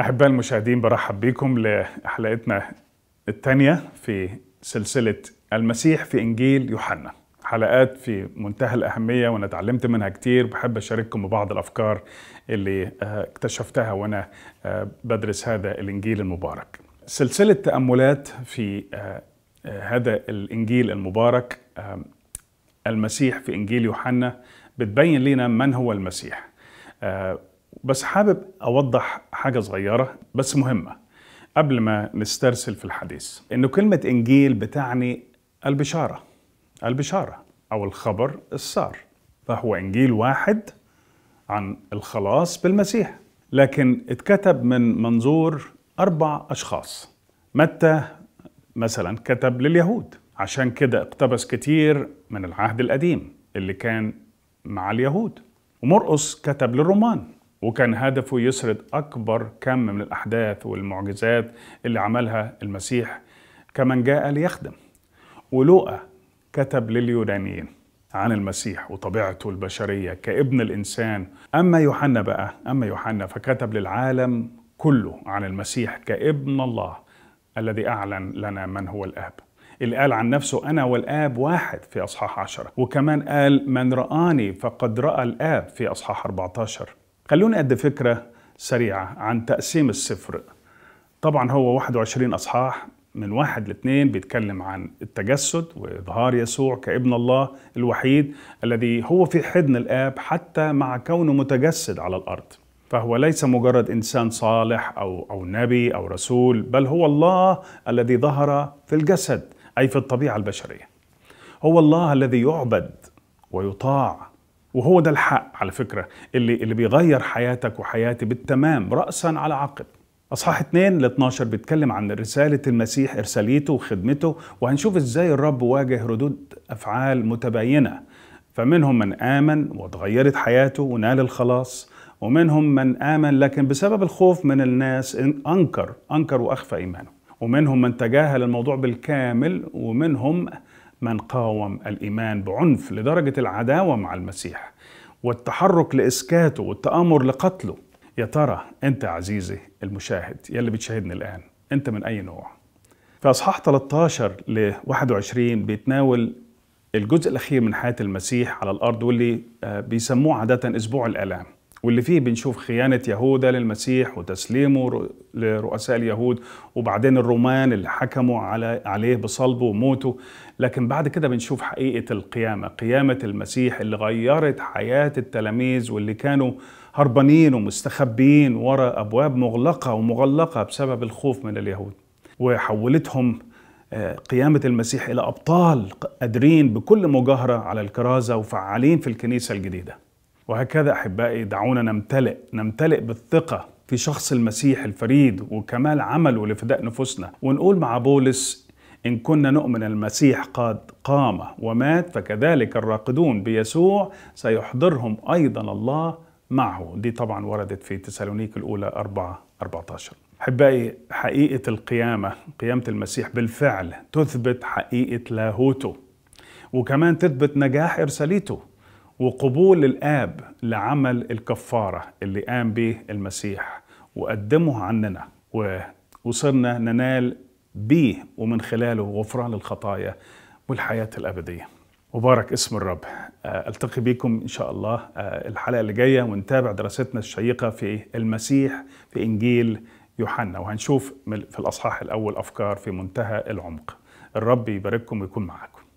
أحباء المشاهدين برحب بكم لحلقتنا الثانية في سلسلة المسيح في إنجيل يوحنا حلقات في منتهى الأهمية وأنا اتعلمت منها كتير بحب أشارككم ببعض الأفكار اللي آه، اكتشفتها وأنا آه، بدرس هذا الإنجيل المبارك سلسلة تأملات في آه، هذا الإنجيل المبارك المسيح في إنجيل يوحنا بتبين لنا من هو المسيح بس حابب أوضح حاجة صغيرة بس مهمة قبل ما نسترسل في الحديث إنه كلمة إنجيل بتعني البشارة البشارة أو الخبر السار فهو إنجيل واحد عن الخلاص بالمسيح لكن اتكتب من منظور أربع أشخاص متى مثلا كتب لليهود عشان كده اقتبس كتير من العهد القديم اللي كان مع اليهود ومرقس كتب للرومان وكان هدفه يسرد أكبر كم من الأحداث والمعجزات اللي عملها المسيح كمن جاء ليخدم ولوقا كتب لليونانيين عن المسيح وطبيعته البشرية كابن الإنسان أما يوحنا بقى أما يوحنا فكتب للعالم كله عن المسيح كابن الله الذي أعلن لنا من هو الآب اللي قال عن نفسه أنا والآب واحد في أصحاح عشرة وكمان قال من رآني فقد رأى الآب في أصحاح 14 خلوني أدي فكرة سريعة عن تقسيم السفر طبعا هو 21 أصحاح من واحد لاثنين بيتكلم عن التجسد وإظهار يسوع كابن الله الوحيد الذي هو في حضن الآب حتى مع كونه متجسد على الأرض فهو ليس مجرد إنسان صالح أو, أو نبي أو رسول بل هو الله الذي ظهر في الجسد أي في الطبيعة البشرية هو الله الذي يعبد ويطاع وهو ده الحق على فكرة اللي, اللي بيغير حياتك وحياتي بالتمام رأسا على عقب أصحاح 2 ل 12 بيتكلم عن رسالة المسيح إرساليته وخدمته وهنشوف إزاي الرب واجه ردود أفعال متباينة فمنهم من آمن وتغيرت حياته ونال الخلاص ومنهم من آمن لكن بسبب الخوف من الناس أنكر أنكر وأخفى إيمانه ومنهم من تجاهل الموضوع بالكامل ومنهم من قاوم الايمان بعنف لدرجه العداوه مع المسيح والتحرك لاسكاته والتامر لقتله يا ترى انت عزيزي المشاهد يلي بتشاهدني الان انت من اي نوع في اصحاح 13 ل 21 بيتناول الجزء الاخير من حياه المسيح على الارض واللي آه، بيسموه عاده اسبوع الالام واللي فيه بنشوف خيانة يهودا للمسيح وتسليمه لرؤساء اليهود وبعدين الرومان اللي حكموا على عليه بصلبه وموته لكن بعد كده بنشوف حقيقة القيامة قيامة المسيح اللي غيرت حياة التلاميذ واللي كانوا هربانين ومستخبيين وراء أبواب مغلقة ومغلقة بسبب الخوف من اليهود وحولتهم آه، قيامة المسيح إلى أبطال قادرين بكل مجاهرة على الكرازة وفعالين في الكنيسة الجديدة وهكذا احبائي دعونا نمتلئ نمتلئ بالثقه في شخص المسيح الفريد وكمال عمله لفداء نفوسنا ونقول مع بولس إن كنا نؤمن المسيح قد قام ومات فكذلك الراقدون بيسوع سيحضرهم أيضا الله معه دي طبعا وردت في تسالونيك الأولى 4 14 أحبائي حقيقة القيامة قيامة المسيح بالفعل تثبت حقيقة لاهوته وكمان تثبت نجاح إرساليته وقبول الآب لعمل الكفارة اللي قام به المسيح وقدمه عننا وصرنا ننال به ومن خلاله غفران الخطايا والحياة الأبدية مبارك اسم الرب آه، التقي بكم ان شاء الله آه، الحلقه اللي جايه ونتابع دراستنا الشيقه في المسيح في انجيل يوحنا وهنشوف في الاصحاح الاول افكار في منتهى العمق الرب يبارككم ويكون معكم